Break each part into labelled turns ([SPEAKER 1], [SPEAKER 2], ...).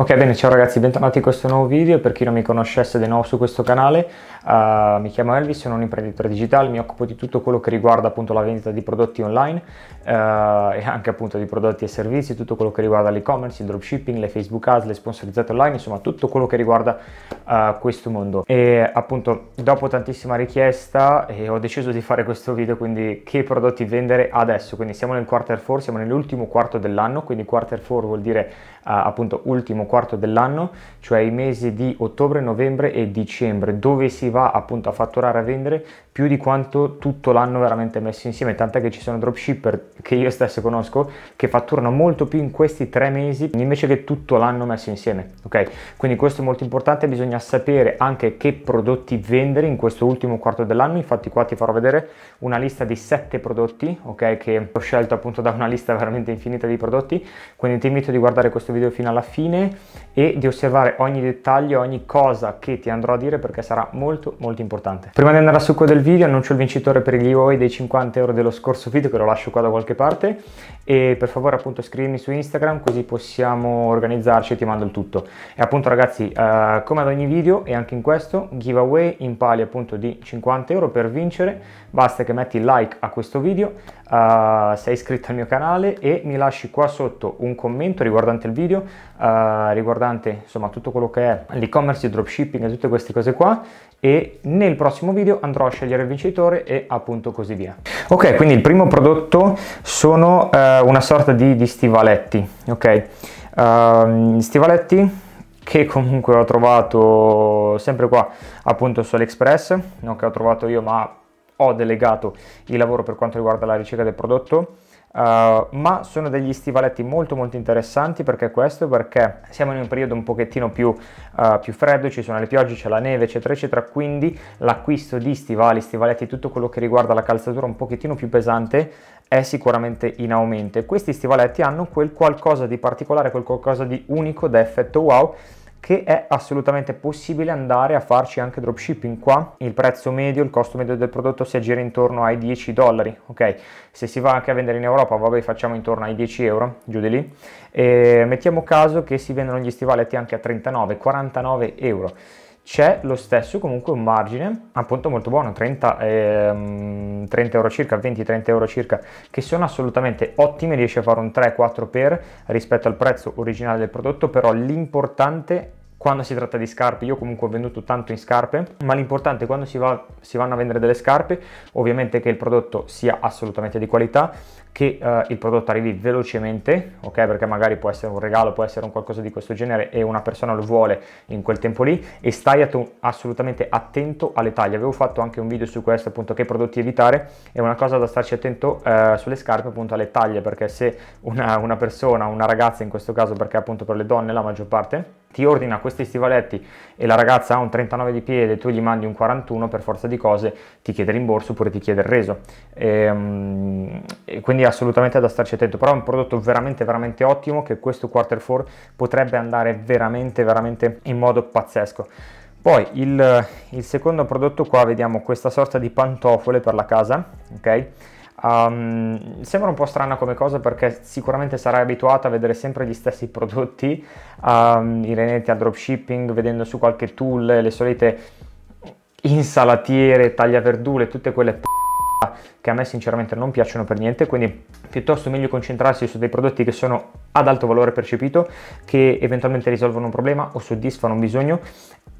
[SPEAKER 1] Ok bene, ciao ragazzi, bentornati in questo nuovo video, per chi non mi conoscesse di nuovo su questo canale, uh, mi chiamo Elvis, sono un imprenditore digitale, mi occupo di tutto quello che riguarda appunto la vendita di prodotti online uh, e anche appunto di prodotti e servizi, tutto quello che riguarda l'e-commerce, il dropshipping, le Facebook ads, le sponsorizzate online, insomma tutto quello che riguarda uh, questo mondo. E appunto dopo tantissima richiesta eh, ho deciso di fare questo video, quindi che prodotti vendere adesso, quindi siamo nel quarter 4, siamo nell'ultimo quarto dell'anno, quindi quarter 4 vuol dire appunto ultimo quarto dell'anno, cioè i mesi di ottobre, novembre e dicembre, dove si va appunto a fatturare a vendere più di quanto tutto l'anno veramente messo insieme, tant'è che ci sono dropshipper che io stesso conosco che fatturano molto più in questi tre mesi invece che tutto l'anno messo insieme, ok? Quindi questo è molto importante, bisogna sapere anche che prodotti vendere in questo ultimo quarto dell'anno, infatti qua ti farò vedere una lista di sette prodotti, ok? Che ho scelto appunto da una lista veramente infinita di prodotti, quindi ti invito a guardare questo video fino alla fine, e di osservare ogni dettaglio, ogni cosa che ti andrò a dire perché sarà molto molto importante. Prima di andare a succo del video annuncio il vincitore per il giveaway dei 50 euro dello scorso video che lo lascio qua da qualche parte e per favore appunto scrivimi su Instagram così possiamo organizzarci e ti mando il tutto. E appunto ragazzi eh, come ad ogni video e anche in questo giveaway in pali appunto di 50 euro per vincere basta che metti like a questo video, uh, sei iscritto al mio canale e mi lasci qua sotto un commento riguardante il video, uh, riguardante insomma tutto quello che è l'e-commerce, il dropshipping e tutte queste cose qua e nel prossimo video andrò a scegliere il vincitore e appunto così via. Ok, quindi il primo prodotto sono uh, una sorta di, di stivaletti, ok? Ehm, stivaletti che comunque ho trovato sempre qua appunto su AliExpress, non che ho trovato io ma ho delegato il lavoro per quanto riguarda la ricerca del prodotto, Uh, ma sono degli stivaletti molto molto interessanti perché questo perché siamo in un periodo un pochettino più, uh, più freddo ci sono le piogge c'è la neve eccetera eccetera quindi l'acquisto di stivali stivaletti tutto quello che riguarda la calzatura un pochettino più pesante è sicuramente in aumento questi stivaletti hanno quel qualcosa di particolare quel qualcosa di unico da effetto wow che è assolutamente possibile andare a farci anche dropshipping qua il prezzo medio il costo medio del prodotto si aggira intorno ai 10 dollari ok se si va anche a vendere in Europa vabbè facciamo intorno ai 10 euro giù di lì e mettiamo caso che si vendono gli stivaletti anche a 39 49 euro c'è lo stesso comunque un margine appunto molto buono 30, ehm, 30 euro circa 20-30 euro circa che sono assolutamente ottime riesce a fare un 3-4 per rispetto al prezzo originale del prodotto però l'importante quando si tratta di scarpe, io comunque ho venduto tanto in scarpe, ma l'importante quando si, va, si vanno a vendere delle scarpe, ovviamente che il prodotto sia assolutamente di qualità, che eh, il prodotto arrivi velocemente, ok? Perché magari può essere un regalo, può essere un qualcosa di questo genere e una persona lo vuole in quel tempo lì e stai att- assolutamente attento alle taglie. Avevo fatto anche un video su questo, appunto, che prodotti evitare. È una cosa da starci attento eh, sulle scarpe, appunto, alle taglie, perché se una, una persona, una ragazza in questo caso, perché appunto per le donne la maggior parte, ti ordina questi stivaletti e la ragazza ha un 39 di piede, e tu gli mandi un 41, per forza di cose ti chiede rimborso oppure ti chiede il reso. E, um, e quindi quindi assolutamente da starci attento però è un prodotto veramente veramente ottimo che questo quarter 4 potrebbe andare veramente veramente in modo pazzesco poi il, il secondo prodotto qua vediamo questa sorta di pantofole per la casa ok Um, sembra un po' strana come cosa perché sicuramente sarai abituato a vedere sempre gli stessi prodotti um, ehm, inerenti al dropshipping, vedendo su qualche tool le solite insalatiere, tagliaverdure, tutte quelle p***e che a me sinceramente non piacciono per niente, quindi piuttosto meglio concentrarsi su dei prodotti che sono ad alto valore percepito, che eventualmente risolvono un problema o soddisfano un bisogno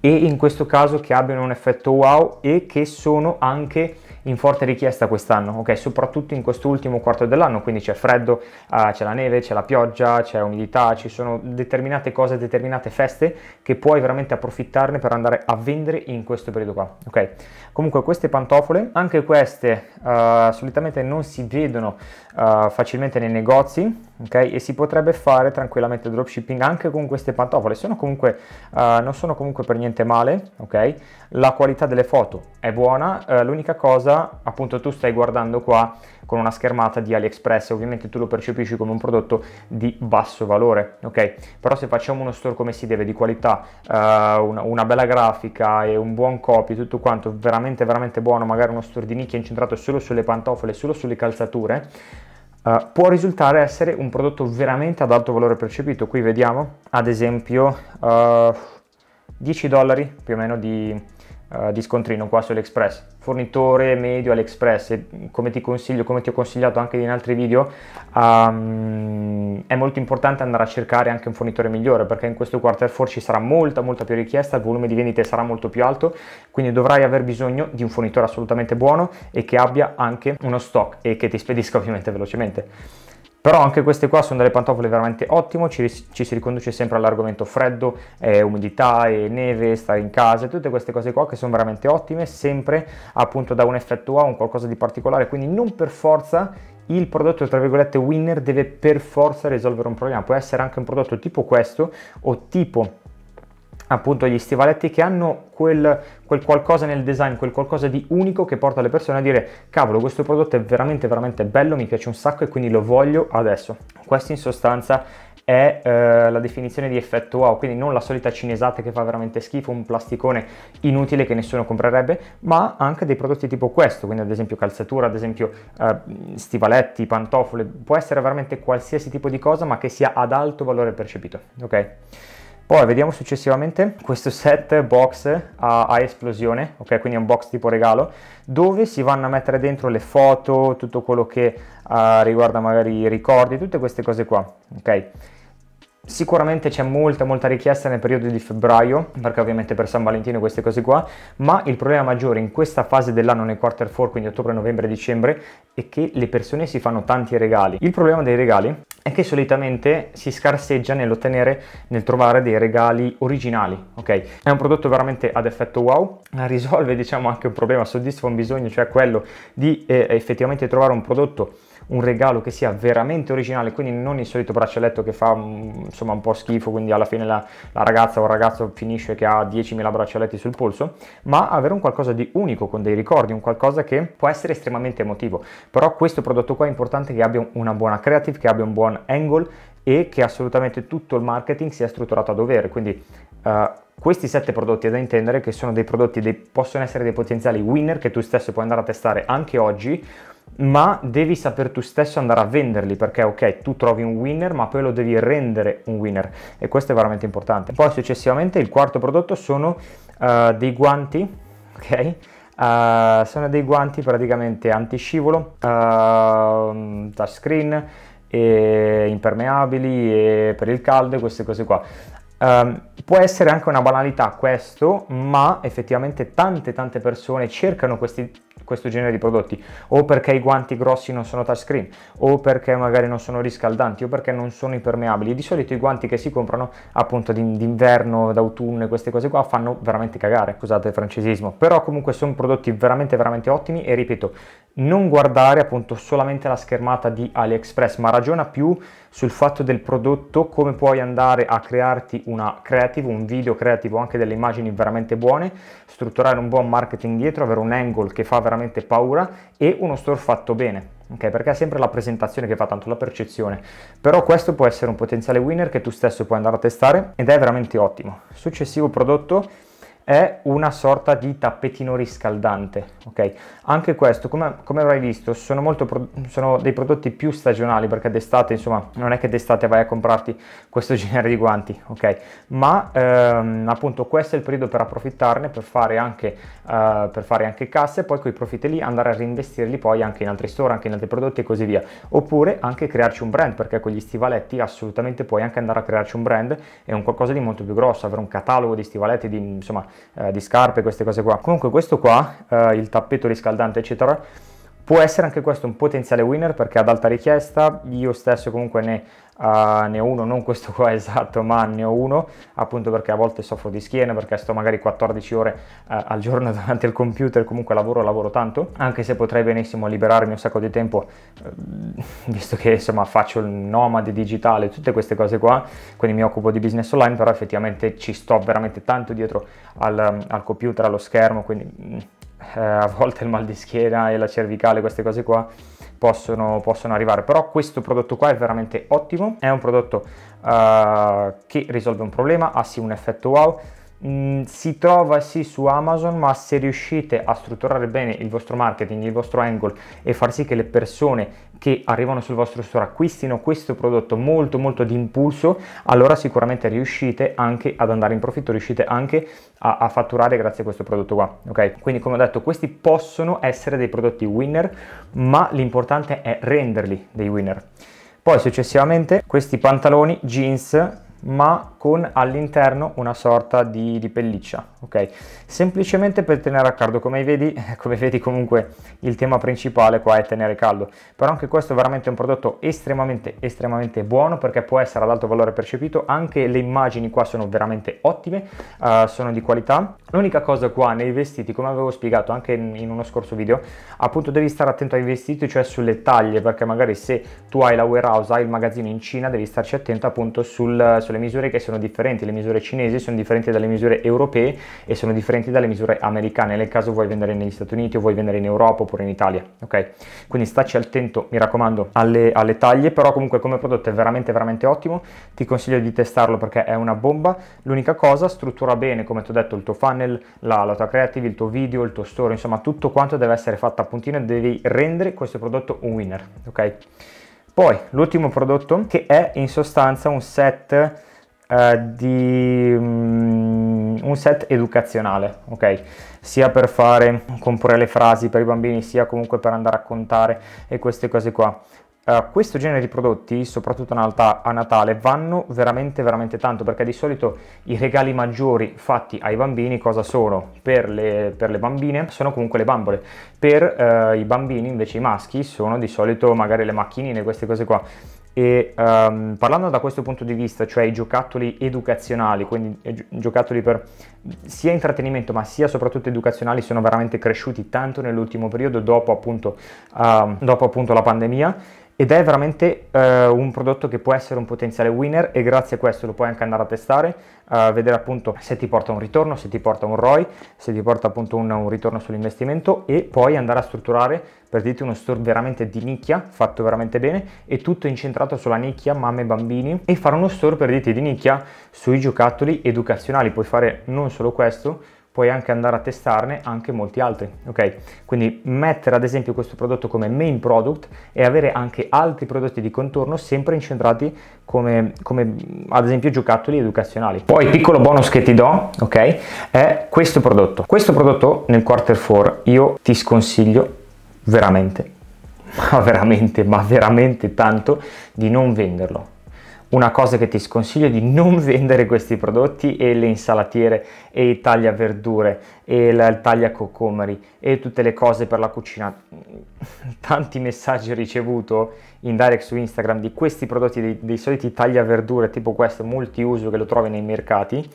[SPEAKER 1] e in questo caso che abbiano un effetto wow e che sono anche in forte richiesta quest'anno, ok? Soprattutto in quest'ultimo quarto dell'anno, quindi c'è freddo, uh, c'è la neve, c'è la pioggia, c'è umidità, ci sono determinate cose, determinate feste che puoi veramente approfittarne per andare a vendere in questo periodo qua, ok? Comunque queste pantofole, anche queste uh, solitamente non si vedono uh, facilmente nei negozi, Okay? E si potrebbe fare tranquillamente dropshipping anche con queste pantofole, sono comunque, uh, non sono comunque per niente male, ok? La qualità delle foto è buona, uh, l'unica cosa, appunto tu stai guardando qua con una schermata di AliExpress, ovviamente tu lo percepisci come un prodotto di basso valore, ok? Però se facciamo uno store come si deve, di qualità, uh, una, una, bella grafica e un buon copy, tutto quanto veramente veramente buono, magari uno store di nicchia incentrato solo sulle pantofole, solo sulle calzature, eh, può risultare essere un prodotto veramente ad alto valore percepito. Qui vediamo, ad esempio, uh, eh, 10 dollari più o meno di eh, di scontrino qua su AliExpress. Fornitore medio AliExpress, come ti consiglio, come ti ho consigliato anche in altri video, um, è molto importante andare a cercare anche un fornitore migliore perché in questo quarter 4 ci sarà molta molta più richiesta, il volume di vendite sarà molto più alto, quindi dovrai aver bisogno di un fornitore assolutamente buono e che abbia anche uno stock e che ti spedisca ovviamente velocemente. Però anche queste qua sono delle pantofole veramente ottime, ci, ci, si riconduce sempre all'argomento freddo, eh, umidità e neve, stare in casa, tutte queste cose qua che sono veramente ottime, sempre appunto da un effetto A, un qualcosa di particolare, quindi non per forza il prodotto tra virgolette winner deve per forza risolvere un problema, può essere anche un prodotto tipo questo o tipo appunto gli stivaletti che hanno quel, quel, qualcosa nel design, quel qualcosa di unico che porta le persone a dire cavolo questo prodotto è veramente veramente bello, mi piace un sacco e quindi lo voglio adesso. Questo in sostanza è eh, la definizione di effetto wow, quindi non la solita cinesata che fa veramente schifo, un plasticone inutile che nessuno comprerebbe, ma anche dei prodotti tipo questo, quindi ad esempio calzatura, ad esempio eh, stivaletti, pantofole, può essere veramente qualsiasi tipo di cosa ma che sia ad alto valore percepito, ok? Poi vediamo successivamente questo set box a, a, esplosione, ok? Quindi è un box tipo regalo, dove si vanno a mettere dentro le foto, tutto quello che uh, riguarda magari i ricordi, tutte queste cose qua, ok? Sicuramente c'è molta molta richiesta nel periodo di febbraio, perché ovviamente per San Valentino queste cose qua, ma il problema maggiore in questa fase dell'anno nei quarter four, quindi ottobre, novembre, dicembre, è che le persone si fanno tanti regali. Il problema dei regali è che solitamente si scarseggia nell'ottenere, nel trovare dei regali originali, ok? È un prodotto veramente ad effetto wow, risolve diciamo anche un problema, soddisfa un bisogno, cioè quello di eh, effettivamente trovare un prodotto un regalo che sia veramente originale, quindi non il solito braccialetto che fa mm, insomma un po' schifo, quindi alla fine la, la ragazza o il ragazzo finisce che ha 10.000 braccialetti sul polso, ma avere un qualcosa di unico con dei ricordi, un qualcosa che può essere estremamente emotivo. Però questo prodotto qua è importante che abbia una buona creative, che abbia un buon angle e che assolutamente tutto il marketing sia strutturato a dovere, quindi uh, questi sette prodotti è da intendere che sono dei prodotti, che possono essere dei potenziali winner che tu stesso puoi andare a testare anche oggi ma devi saper tu stesso andare a venderli perché ok tu trovi un winner ma poi lo devi rendere un winner e questo è veramente importante poi successivamente il quarto prodotto sono uh, dei guanti ok uh, sono dei guanti praticamente anti scivolo uh, ehm, touchscreen e impermeabili e per il caldo queste cose qua Um, può essere anche una banalità questo, ma effettivamente tante tante persone cercano questi, questo genere di prodotti o perché i guanti grossi non sono touchscreen o perché magari non sono riscaldanti o perché non sono impermeabili. Di solito i guanti che si comprano appunto d'inverno, d'autunno e queste cose qua fanno veramente cagare, scusate il francesismo, però comunque sono prodotti veramente veramente ottimi e ripeto, non guardare appunto solamente la schermata di AliExpress, ma ragiona più sul fatto del prodotto, come puoi andare a crearti una creative, un video creativo, anche delle immagini veramente buone, strutturare un buon marketing dietro, avere un angle che fa veramente paura e uno store fatto bene. Ok, perché è sempre la presentazione che fa tanto la percezione, però questo può essere un potenziale winner che tu stesso puoi andare a testare ed è veramente ottimo. Successivo prodotto è una sorta di tappetino riscaldante, ok? Anche questo, come, come avrai visto, sono, molto, sono dei prodotti più stagionali perché d'estate, insomma, non è che d'estate vai a comprarti questo genere di guanti, ok? Ma ehm, appunto questo è il periodo per approfittarne, per fare anche, eh, per fare anche casse, poi quei profitti lì andare a reinvestirli poi anche in altri store, anche in altri prodotti e così via. Oppure anche crearci un brand, perché con gli stivaletti assolutamente puoi anche andare a crearci un brand e un qualcosa di molto più grosso, avere un catalogo di stivaletti, di, insomma eh, di scarpe, queste cose qua. Comunque questo qua, eh, il tappeto riscaldante eccetera, Può essere anche questo un potenziale winner perché ad alta richiesta, io stesso comunque ne, uh, ne, ho uno, non questo qua esatto, ma ne ho uno, appunto perché a volte soffro di schiena, perché sto magari 14 ore uh, al giorno davanti al computer, comunque lavoro, lavoro tanto, anche se potrei benissimo liberarmi un sacco di tempo, uh, visto che insomma faccio il nomade digitale, tutte queste cose qua, quindi mi occupo di business online, però effettivamente ci sto veramente tanto dietro al, al computer, allo schermo, quindi mm, eh, a volte il mal di schiena e la cervicale, queste cose qua, Possono, possono, arrivare. Però questo prodotto qua è veramente ottimo, è un prodotto uh, che risolve un problema, ha sì un effetto wow, Mm, si trova sì su Amazon, ma se riuscite a strutturare bene il vostro marketing, il vostro angle e far sì che le persone che arrivano sul vostro store acquistino questo prodotto molto molto di impulso, allora sicuramente riuscite anche ad andare in profitto, riuscite anche a, a fatturare grazie a questo prodotto qua, ok? Quindi come ho detto, questi possono essere dei prodotti winner, ma l'importante è renderli dei winner. Poi successivamente questi pantaloni jeans ma con all'interno una sorta di, di pelliccia, ok? Semplicemente per tenere a caldo, come vedi, come vedi comunque il tema principale qua è tenere caldo, però anche questo è veramente un prodotto estremamente estremamente buono perché può essere ad alto valore percepito, anche le immagini qua sono veramente ottime, uh, sono di qualità. L'unica cosa qua nei vestiti, come avevo spiegato anche in, in uno scorso video, appunto devi stare attento ai vestiti, cioè sulle taglie, perché magari se tu hai la warehouse, hai il magazzino in Cina, devi starci attento appunto sul, sulle le misure che sono differenti, le misure cinesi sono differenti dalle misure europee e sono differenti dalle misure americane nel caso vuoi vendere negli Stati Uniti o vuoi vendere in Europa oppure in Italia, ok? Quindi stacci attento, mi raccomando, alle, alle taglie, però comunque come prodotto è veramente veramente ottimo, ti consiglio di testarlo perché è una bomba, l'unica cosa struttura bene, come ti ho detto, il tuo funnel, la, la tua creative, il tuo video, il tuo store, insomma tutto quanto deve essere fatto a puntino e devi rendere questo prodotto un winner, ok? Poi l'ultimo prodotto che è in sostanza un set eh, di um, un set educazionale, ok? Sia per fare, comporre le frasi per i bambini, sia comunque per andare a contare e queste cose qua. Uh, questo genere di prodotti, soprattutto a Natale, vanno veramente veramente tanto perché di solito i regali maggiori fatti ai bambini cosa sono? Per le, per le bambine sono comunque le bambole, per uh, i bambini invece i maschi sono di solito magari le macchinine, queste cose qua. E um, parlando da questo punto di vista, cioè i giocattoli educazionali, quindi gi- giocattoli per sia intrattenimento ma sia soprattutto educazionali, sono veramente cresciuti tanto nell'ultimo periodo dopo appunto, uh, dopo appunto la pandemia ed è veramente eh, un prodotto che può essere un potenziale winner e grazie a questo lo puoi anche andare a testare, a eh, vedere appunto se ti porta un ritorno, se ti porta un ROI, se ti porta appunto un, un ritorno sull'investimento e poi andare a strutturare per dirti uno store veramente di nicchia, fatto veramente bene e tutto incentrato sulla nicchia mamme e bambini e fare uno store per dirti di nicchia sui giocattoli educazionali, puoi fare non solo questo puoi anche andare a testarne anche molti altri, ok? Quindi mettere ad esempio questo prodotto come main product e avere anche altri prodotti di contorno sempre incentrati come, come ad esempio giocattoli educazionali. Poi piccolo bonus che ti do, ok? È questo prodotto. Questo prodotto nel quarter 4 io ti sconsiglio veramente, ma veramente, ma veramente tanto di non venderlo una cosa che ti sconsiglio è di non vendere questi prodotti e le insalatiere e i taglia verdure e il taglia cocomeri e tutte le cose per la cucina. Tanti messaggi ricevuto in direct su Instagram di questi prodotti dei, dei soliti taglia verdure tipo questo multiuso che lo trovi nei mercati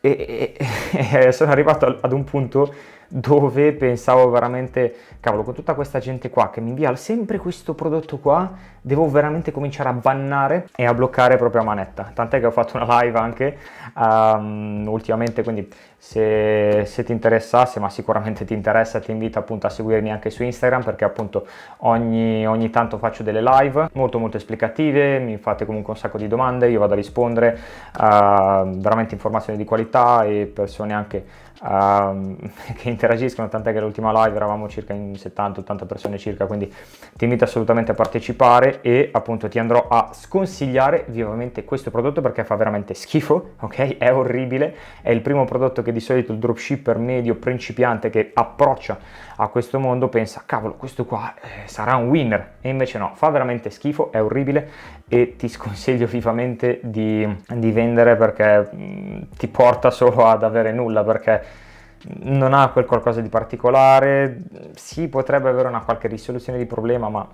[SPEAKER 1] e, e, e, sono arrivato ad un punto dove pensavo veramente, cavolo, con tutta questa gente qua che mi invia sempre questo prodotto qua, devo veramente cominciare a bannare e a bloccare proprio a manetta. Tant'è che ho fatto una live anche um, ultimamente, quindi se, se, ti interessasse, ma sicuramente ti interessa, ti invito appunto a seguirmi anche su Instagram perché appunto ogni, ogni tanto faccio delle live molto molto esplicative, mi fate comunque un sacco di domande, io vado a rispondere a eh, veramente informazioni di qualità e persone anche uh, che interagiscono, tant'è che l'ultima live eravamo circa in 70-80 persone circa, quindi ti invito assolutamente a partecipare e appunto ti andrò a sconsigliare vivamente questo prodotto perché fa veramente schifo, ok? È orribile, è il primo prodotto che che di solito il dropshipper medio principiante che approccia a questo mondo pensa cavolo questo qua eh, sarà un winner e invece no, fa veramente schifo, è orribile e ti sconsiglio vivamente di, di vendere perché mh, mm, ti porta solo ad avere nulla perché non ha quel qualcosa di particolare, si potrebbe avere una qualche risoluzione di problema ma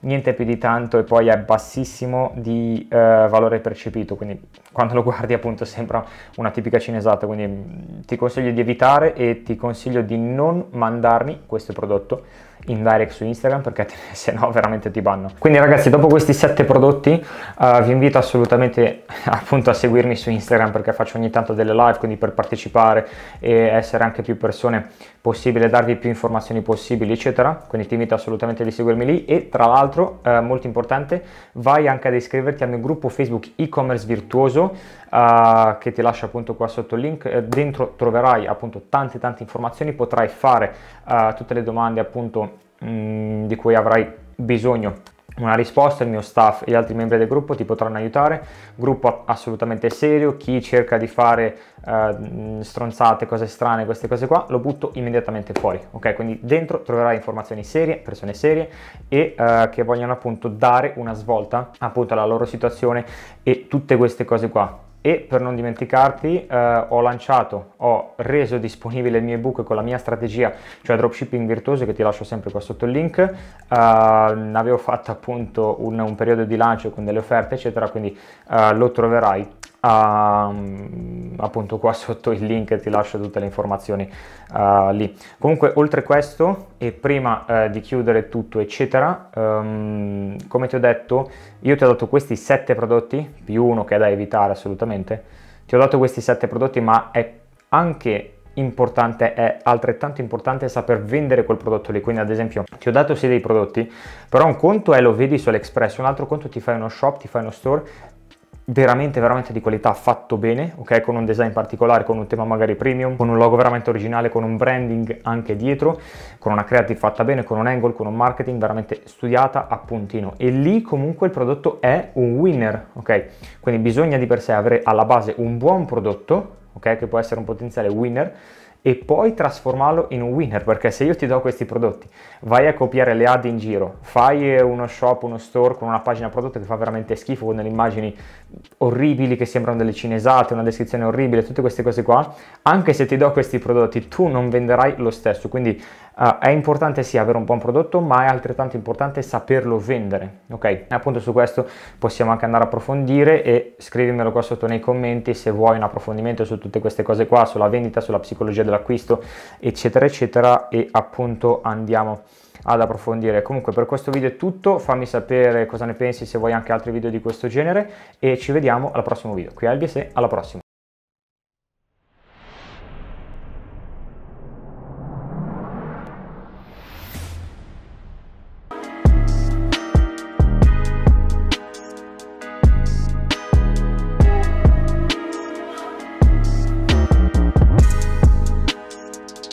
[SPEAKER 1] niente più di tanto e poi è bassissimo di eh, valore percepito, quindi quando lo guardi appunto sembra una tipica cinesata, quindi mm, ti consiglio di evitare e ti consiglio di non mandarmi questo prodotto in direct su Instagram perché se no veramente ti banno. Quindi ragazzi dopo questi sette prodotti uh, vi invito assolutamente appunto a seguirmi su Instagram perché faccio ogni tanto delle live quindi per partecipare e essere anche più persone possibile, darvi più informazioni possibili, eccetera. Quindi ti invito assolutamente a seguirmi lì e tra l'altro, eh, molto importante, vai anche ad iscriverti al mio gruppo Facebook e-commerce virtuoso eh, che ti lascio appunto qua sotto il link. Eh, dentro troverai appunto tante tante informazioni, potrai fare eh, tutte le domande appunto mh, mm, di cui avrai bisogno una risposta, il mio staff e gli altri membri del gruppo ti potranno aiutare, gruppo assolutamente serio, chi cerca di fare uh, stronzate, cose strane, queste cose qua, lo butto immediatamente fuori, ok? Quindi dentro troverai informazioni serie, persone serie e uh, che vogliono appunto dare una svolta appunto alla loro situazione e tutte queste cose qua e per non dimenticarti eh, ho lanciato, ho reso disponibile il mio ebook con la mia strategia, cioè dropshipping virtuoso che ti lascio sempre qua sotto il link, eh, avevo fatto appunto un, un, periodo di lancio con delle offerte eccetera, quindi eh, lo troverai Uh, appunto qua sotto il link ti lascio tutte le informazioni uh, lì comunque oltre questo e prima uh, di chiudere tutto eccetera um, come ti ho detto io ti ho dato questi sette prodotti più uno che è da evitare assolutamente ti ho dato questi sette prodotti ma è anche importante è altrettanto importante saper vendere quel prodotto lì quindi ad esempio ti ho dato sì dei prodotti però un conto è lo vedi su AliExpress un altro conto ti fai uno shop ti fai uno store veramente veramente di qualità fatto bene ok con un design particolare con un tema magari premium con un logo veramente originale con un branding anche dietro con una creative fatta bene con un angle con un marketing veramente studiata a puntino e lì comunque il prodotto è un winner ok quindi bisogna di per sé avere alla base un buon prodotto ok che può essere un potenziale winner e poi trasformarlo in un winner perché se io ti do questi prodotti vai a copiare le ad in giro fai uno shop uno store con una pagina prodotto che fa veramente schifo con delle immagini orribili che sembrano delle cinesate, una descrizione orribile, tutte queste cose qua, anche se ti do questi prodotti tu non venderai lo stesso, quindi uh, è importante sì avere un buon prodotto, ma è altrettanto importante saperlo vendere, ok? E appunto su questo possiamo anche andare a approfondire e scrivimelo qua sotto nei commenti se vuoi un approfondimento su tutte queste cose qua, sulla vendita, sulla psicologia dell'acquisto, eccetera, eccetera, e appunto andiamo ad approfondire. Comunque per questo video è tutto, fammi sapere cosa ne pensi se vuoi anche altri video di questo genere e ci vediamo al prossimo video. Qui è LBSE, alla prossima!